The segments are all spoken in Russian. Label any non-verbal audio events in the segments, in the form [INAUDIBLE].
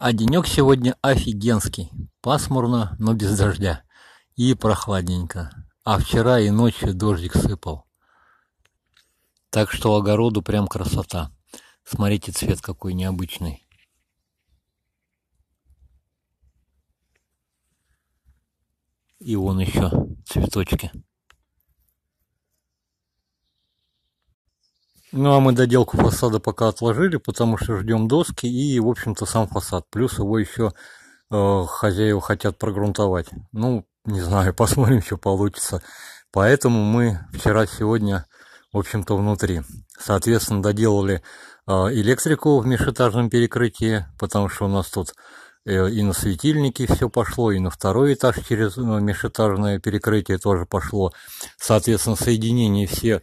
А денек сегодня офигенский. Пасмурно, но без дождя. И прохладненько. А вчера и ночью дождик сыпал. Так что огороду прям красота. Смотрите, цвет какой необычный. И вон еще цветочки. Ну а мы доделку фасада пока отложили, потому что ждем доски и, в общем-то, сам фасад. Плюс его еще э, хозяева хотят прогрунтовать. Ну, не знаю, [LAUGHS] посмотрим, что получится. Поэтому мы вчера-сегодня, в общем-то, внутри. Соответственно, доделали э, электрику в межэтажном перекрытии, потому что у нас тут э, и на светильники все пошло, и на второй этаж через э, межэтажное перекрытие тоже пошло. Соответственно, соединение все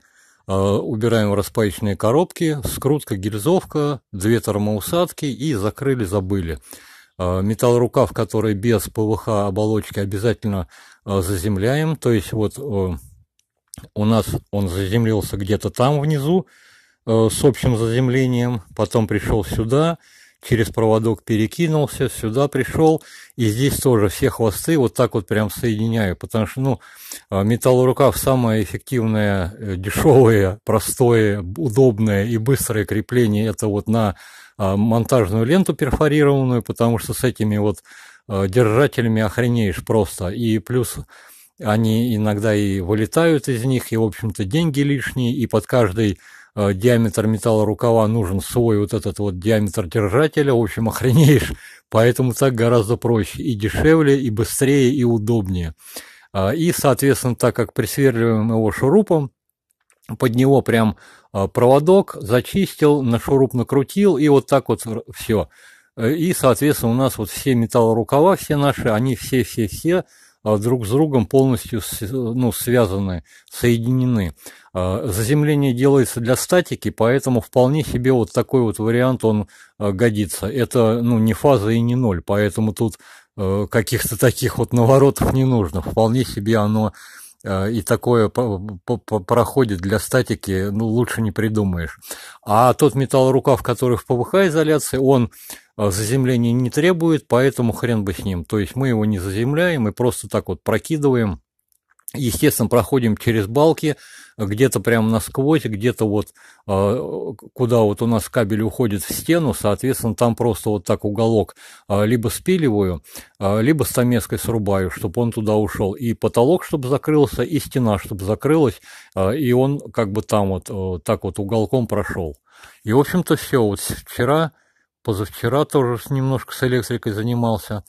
Э, убираем распаечные коробки, скрутка, гильзовка, две термоусадки и закрыли-забыли. Э, металл рукав, который без ПВХ оболочки, обязательно э, заземляем. То есть вот у нас он заземлился где-то там внизу с общим заземлением, потом пришел сюда, через проводок перекинулся, сюда пришел, и здесь тоже все хвосты вот так вот прям соединяю, потому что, ну, а, металлорукав самое эффективное, э, дешевое, простое, удобное и быстрое крепление – это вот на а, монтажную ленту перфорированную, потому что с этими вот а, держателями охренеешь просто, и плюс они иногда и вылетают из них, и, в общем-то, деньги лишние, и под каждый Э, диаметр металла рукава нужен свой вот этот вот диаметр держателя, в общем, охренеешь. Поэтому так гораздо проще и дешевле, и быстрее, и удобнее. А, и, соответственно, так как присверливаем его шурупом, под него прям а, проводок зачистил, на шуруп накрутил, и вот так вот все. Э, и, соответственно, у нас вот все металлорукава, все наши, они все-все-все а друг с другом полностью ну, связаны, соединены. А, заземление делается для статики, поэтому вполне себе вот такой вот вариант он а, годится. Это ну, не фаза и не ноль, поэтому тут каких-то таких вот наворотов не нужно. Вполне себе оно Э, и такое проходит для статики, ну, лучше не придумаешь. А тот металлорукав, который в ПВХ-изоляции, он э, заземления не требует, поэтому хрен бы с ним. То есть мы его не заземляем и просто так вот прокидываем Естественно, проходим через балки, где-то прямо насквозь, где-то вот а, куда вот у нас кабель уходит в стену, соответственно, там просто вот так уголок а, либо спиливаю, а, либо стамеской срубаю, чтобы он туда ушел. И потолок, чтобы закрылся, и стена, чтобы закрылась, и он как бы там вот э, так вот уголком прошел. И, в общем-то, все. Вот вчера, позавчера тоже немножко с электрикой занимался.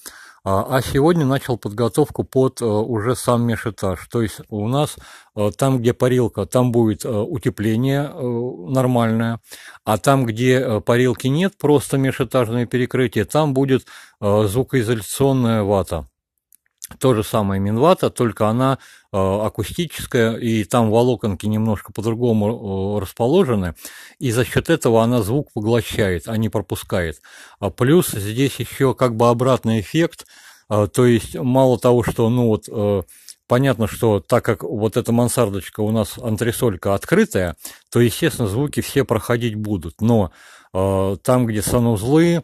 А, а сегодня начал подготовку под э, уже сам межэтаж. То есть у нас э, там, где парилка, там будет э, утепление нормальное, а там, где парилки нет, просто межэтажное перекрытие, там будет звукоизоляционная вата то же самое Минвата, только она э, акустическая, и там волоконки немножко по-другому э, расположены, и за счет этого она звук поглощает, а не пропускает. А Плюс здесь еще как бы обратный эффект, э, то есть мало того, что, ну вот, понятно, что так как вот эта мансардочка у нас антресолька открытая, то, естественно, звуки все проходить будут, но там, где санузлы,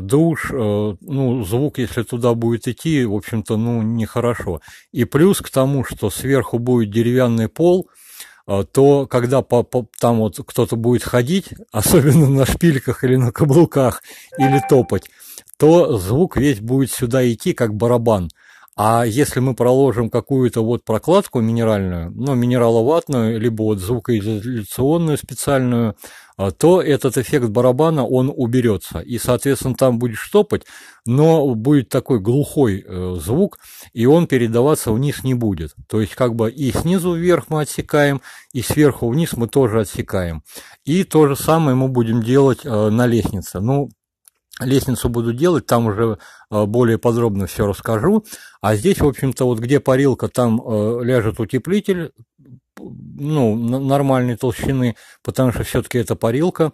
душ, э, ну, звук, если туда будет идти, в общем-то, ну, нехорошо. И плюс к тому, что сверху будет деревянный пол, э, то когда по, по, там вот кто-то будет ходить, [LAUGHS] особенно на шпильках или на каблуках, или топать, то звук весь будет сюда идти, как барабан – а если мы проложим какую-то вот прокладку минеральную, ну, минераловатную, либо вот звукоизоляционную специальную, а, то этот эффект барабана, он уберется. И, соответственно, там будет штопать, но будет такой глухой э, звук, и он передаваться вниз не будет. То есть, как бы и снизу вверх мы отсекаем, и сверху вниз мы тоже отсекаем. И то же самое мы будем делать э, на лестнице. Ну, Лестницу буду делать, там уже э, более подробно все расскажу. А здесь, в общем-то, вот где парилка, там э, ляжет утеплитель, ну, нормальной толщины, потому что все-таки это парилка.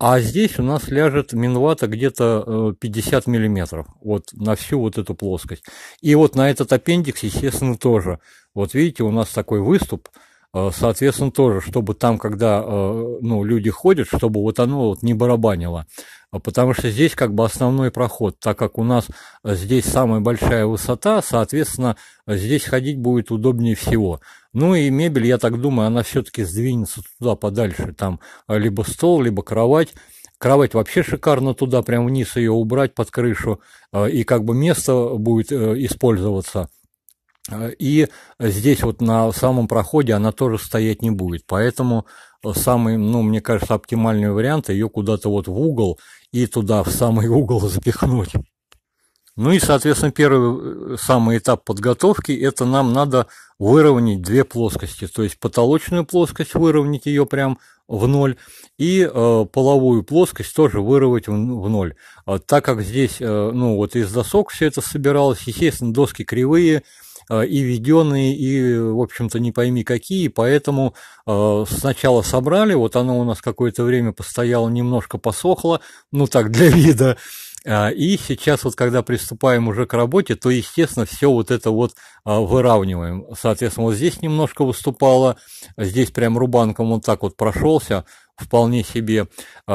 А здесь у нас ляжет минвата где-то 50 э, миллиметров, вот на всю вот эту плоскость. И вот на этот аппендикс, естественно, тоже. Вот видите, у нас такой выступ, соответственно, тоже, чтобы там, когда ну, люди ходят, чтобы вот оно вот не барабанило. А потому что здесь как бы основной проход, так как у нас э, здесь самая большая высота, соответственно, э, здесь ходить будет удобнее всего. Ну и мебель, я так думаю, она все-таки сдвинется туда подальше, там э, либо стол, либо кровать. Кровать вообще шикарно туда, прям вниз ее убрать под крышу, и как бы место будет использоваться – и здесь вот на самом проходе она тоже стоять не будет. Поэтому самый, ну, мне кажется, оптимальный вариант ее куда-то вот в угол и туда, в самый угол [LAUGHS] запихнуть. Ну и, соответственно, первый э, самый этап подготовки – это нам надо выровнять две плоскости, то есть потолочную плоскость выровнять ее прям в ноль и э, половую плоскость тоже выровнять в, в ноль, а, так как здесь, э, ну вот из досок все это собиралось, естественно, доски кривые, Э, и введенные, и, в общем-то, не пойми какие, поэтому э, сначала собрали, вот оно у нас какое-то время постояло, немножко посохло, ну так, для вида, э, и сейчас вот, когда приступаем уже к работе, то, естественно, все вот это вот выравниваем. Соответственно, вот здесь немножко выступало, здесь прям рубанком вот так вот прошелся, вполне себе.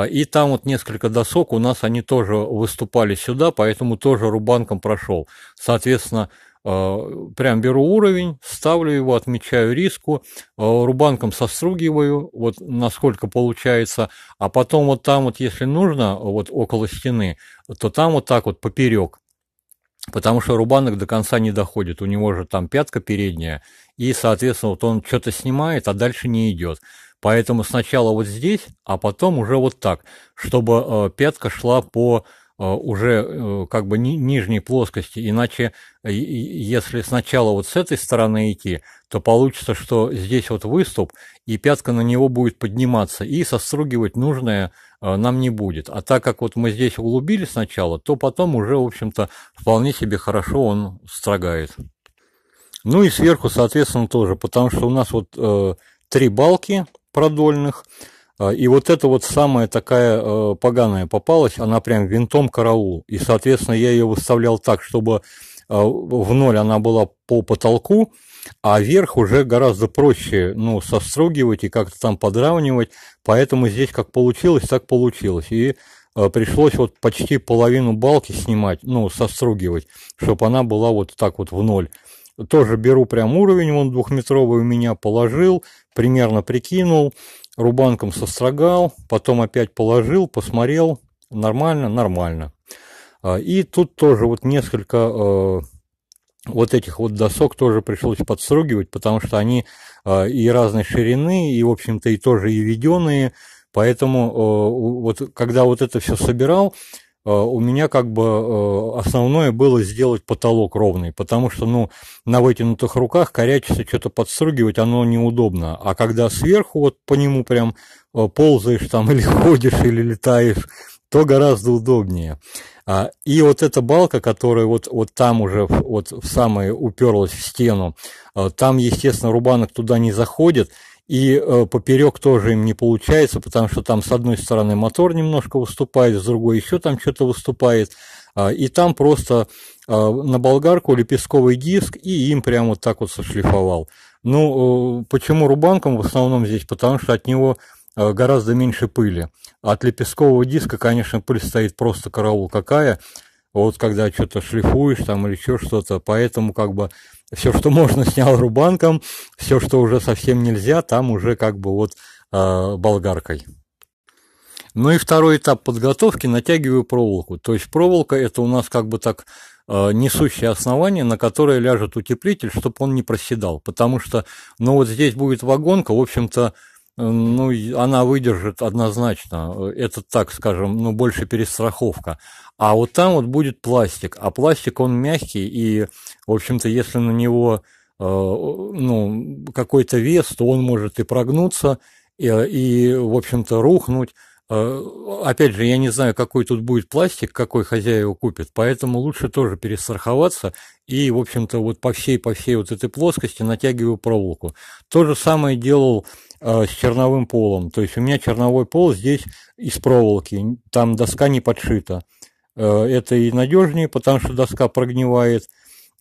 И там вот несколько досок у нас они тоже выступали сюда, поэтому тоже рубанком прошел. Соответственно, а, прям беру уровень, ставлю его, отмечаю риску, а, рубанком состругиваю, вот насколько получается, а потом вот там вот, если нужно, вот около стены, то там вот так вот поперек, потому что рубанок до конца не доходит, у него же там пятка передняя, и, соответственно, вот он что-то снимает, а дальше не идет. Поэтому сначала вот здесь, а потом уже вот так, чтобы а, пятка шла по Э, уже э, как бы ни, нижней плоскости. Иначе, э, если сначала вот с этой стороны идти, то получится, что здесь вот выступ, и пятка на него будет подниматься, и состругивать нужное нам не будет. А так как вот мы здесь углубили сначала, то потом уже, в общем-то, вполне себе хорошо он строгает. Ну и сверху, соответственно, тоже, потому что у нас вот э, три балки продольных – а, и вот эта вот самая такая э, поганая попалась, она прям винтом караул. И, соответственно, я ее выставлял так, чтобы э, в ноль она была по потолку, а верх уже гораздо проще ну, состругивать и как-то там подравнивать. Поэтому здесь как получилось, так получилось. И э, пришлось вот почти половину балки снимать, ну, состругивать, чтобы она была вот так вот в ноль тоже беру прям уровень, он двухметровый у меня положил, примерно прикинул, рубанком сострогал, потом опять положил, посмотрел, нормально, нормально. А, и тут тоже вот несколько э, вот этих вот досок тоже пришлось подстрогивать, потому что они а, и разной ширины, и, в общем-то, и тоже и введенные. Поэтому э, вот когда вот это все собирал, Э, у меня как бы э, основное было сделать потолок ровный, потому что, ну, на вытянутых руках корячиться, что-то подстругивать, оно неудобно. А когда сверху вот по нему прям э, ползаешь там [LAUGHS] или ходишь, или летаешь, то гораздо удобнее. А, и вот эта балка, которая вот, вот там уже вот в самое уперлась в стену, там, естественно, рубанок туда не заходит, и э, поперек тоже им не получается, потому что там с одной стороны мотор немножко выступает, с другой еще там что-то выступает, а, и там просто а, на болгарку лепестковый диск, и им прямо вот так вот сошлифовал. Ну, э, почему рубанком в основном здесь? Потому что от него э, гораздо меньше пыли. От а лепесткового диска, конечно, пыль стоит просто караул какая, вот когда что-то шлифуешь там или еще что-то, поэтому как бы все, что можно, [LAUGHS] снял рубанком, все, что уже совсем нельзя, там уже как бы вот э, болгаркой. Ну и второй этап подготовки – натягиваю проволоку. То есть проволока – это у нас как бы так а, несущее основание, на которое ляжет утеплитель, чтобы он не проседал. Потому что, ну вот здесь будет вагонка, в общем-то, ну, она выдержит однозначно. Это, так скажем, ну, больше перестраховка. А вот там вот будет пластик. А пластик, он мягкий, и, в общем-то, если на него э, ну, какой-то вес, то он может и прогнуться, и, и в общем-то, рухнуть. Э, опять же, я не знаю, какой тут будет пластик, какой хозяева купит, поэтому лучше тоже перестраховаться и, в общем-то, вот по всей, по всей вот этой плоскости натягиваю проволоку. То же самое делал э, с черновым полом, то есть у меня черновой пол здесь из проволоки, там доска не подшита. Э, это и надежнее, потому что доска прогнивает,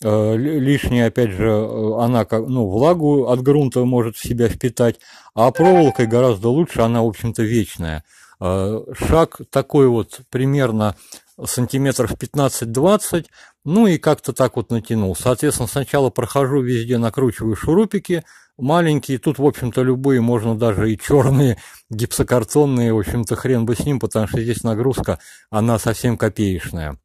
лишняя, опять же, она как, ну, влагу от грунта может в себя впитать, а проволокой гораздо лучше, она, в общем-то, вечная. Э, шаг такой вот примерно сантиметров 15-20, ну и как-то так вот натянул. Соответственно, сначала прохожу везде, накручиваю шурупики маленькие, тут, в общем-то, любые, можно даже и черные, гипсокартонные, в общем-то, хрен бы с ним, потому что здесь нагрузка, она совсем копеечная.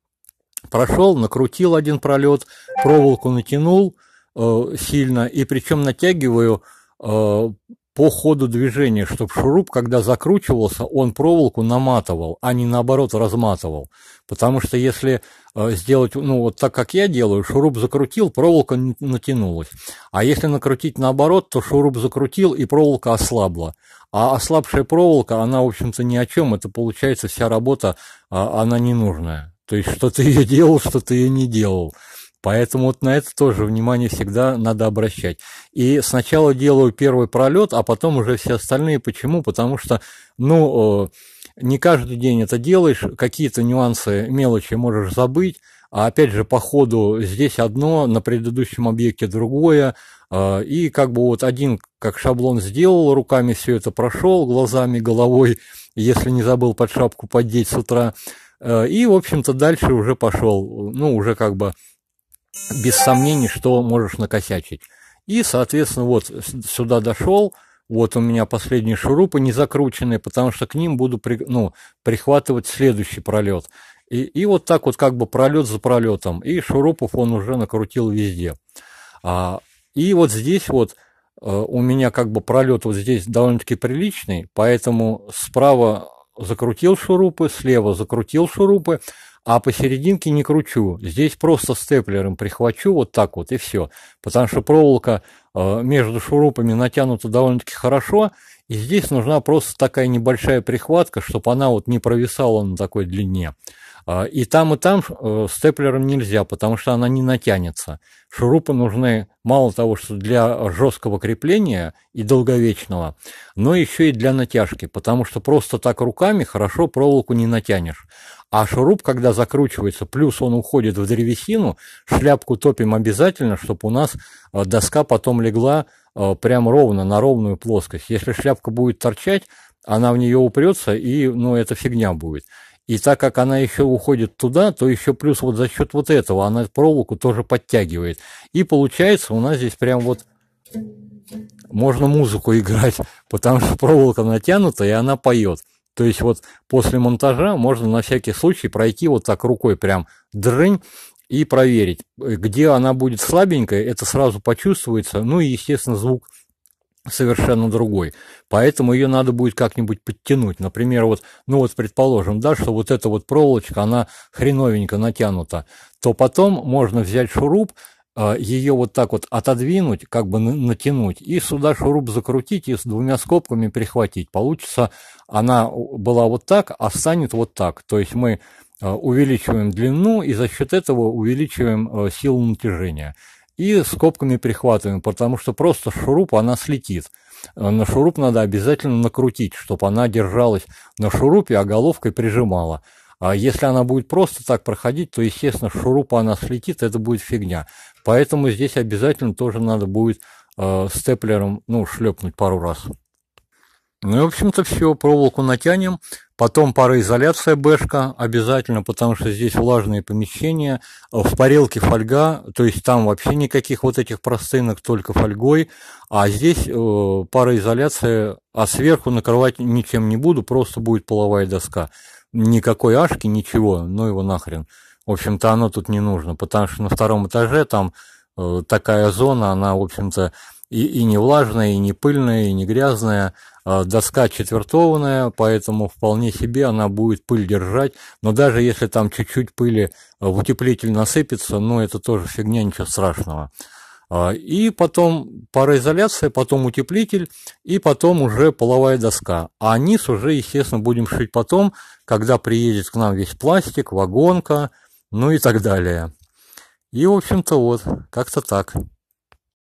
Прошел, накрутил один пролет, проволоку натянул э, сильно, и причем натягиваю э, по ходу движения, чтобы шуруп, когда закручивался, он проволоку наматывал, а не наоборот разматывал. Потому что если э, сделать, ну вот так как я делаю, шуруп закрутил, проволока натянулась. А если накрутить наоборот, то шуруп закрутил и проволока ослабла. А ослабшая проволока, она, в общем-то, ни о чем. Это получается вся работа, а, она ненужная. То есть, что ты ее делал, что ты ее не делал. Поэтому вот на это тоже внимание всегда надо обращать. И сначала делаю первый пролет, а потом уже все остальные. Почему? Потому что, ну, не каждый день это делаешь, какие-то нюансы, мелочи можешь забыть, а опять же по ходу здесь одно, на предыдущем объекте другое, а, и как бы вот один как шаблон сделал, руками все это прошел, глазами, головой, если не забыл под шапку поддеть с утра, э, и, в общем-то, дальше уже пошел, ну, уже как бы без сомнений, что можешь накосячить. И, соответственно, вот сюда дошел, вот у меня последние шурупы не закрученные, потому что к ним буду при, ну, прихватывать следующий пролет. И, и вот так вот как бы пролет за пролетом. И шурупов он уже накрутил везде. А, и вот здесь вот э, у меня как бы пролет вот здесь довольно-таки приличный, поэтому справа закрутил шурупы, слева закрутил шурупы, а посерединке не кручу. Здесь просто степлером прихвачу вот так вот и все. Потому что проволока э, между шурупами натянута довольно-таки хорошо, и здесь нужна просто такая небольшая прихватка, чтобы она вот не провисала на такой длине. А, и там, и там э, степлером нельзя, потому что она не натянется. Шурупы нужны мало того, что для жесткого крепления и долговечного, но еще и для натяжки, потому что просто так руками хорошо проволоку не натянешь. А шуруп, когда закручивается, плюс он уходит в древесину, шляпку топим обязательно, чтобы у нас э, доска потом легла э, прям ровно, на ровную плоскость. Если шляпка будет торчать, она в нее упрется, и ну, это фигня будет. И так как она еще уходит туда, то еще плюс вот за счет вот этого она проволоку тоже подтягивает. И получается у нас здесь прям вот можно музыку играть, [LAUGHS] потому что проволока натянута, и она поет. То есть вот после монтажа можно на всякий случай пройти вот так рукой прям дрынь и проверить. Где она будет слабенькая, это сразу почувствуется. Ну и, естественно, звук – совершенно другой. Поэтому ее надо будет как-нибудь подтянуть. Например, вот, ну вот предположим, да, что вот эта вот проволочка, она хреновенько натянута, то потом можно взять шуруп, э, ее вот так вот отодвинуть, как бы натянуть, и сюда шуруп закрутить и с двумя скобками прихватить. Получится, она была вот так, а станет вот так. То есть мы э, увеличиваем длину и за счет этого увеличиваем э, силу натяжения и скобками прихватываем, потому что просто шуруп она слетит. Э, на шуруп надо обязательно накрутить, чтобы она держалась на шурупе, а головкой прижимала. А если она будет просто так проходить, то, естественно, шурупа она слетит, это будет фигня. Поэтому здесь обязательно тоже надо будет э, степлером ну, шлепнуть пару раз. Ну и, в общем-то, все, проволоку натянем, Потом пароизоляция бэшка обязательно, потому что здесь влажные помещения, э, в парилке фольга, то есть там вообще никаких вот этих простынок, только фольгой, а здесь э, пароизоляция, а сверху накрывать ничем не буду, просто будет половая доска. Никакой ашки, ничего, ну его нахрен. В общем-то, оно тут не нужно, потому что на втором этаже там э, такая зона, она, в общем-то, и, и не влажная, и не пыльная, и не грязная. А доска четвертованная, поэтому вполне себе она будет пыль держать. Но даже если там чуть-чуть пыли в утеплитель насыпется, ну это тоже фигня, ничего страшного. А, и потом пароизоляция, потом утеплитель, и потом уже половая доска. А низ уже, естественно, будем шить потом, когда приедет к нам весь пластик, вагонка, ну и так далее. И, в общем-то, вот, как-то так.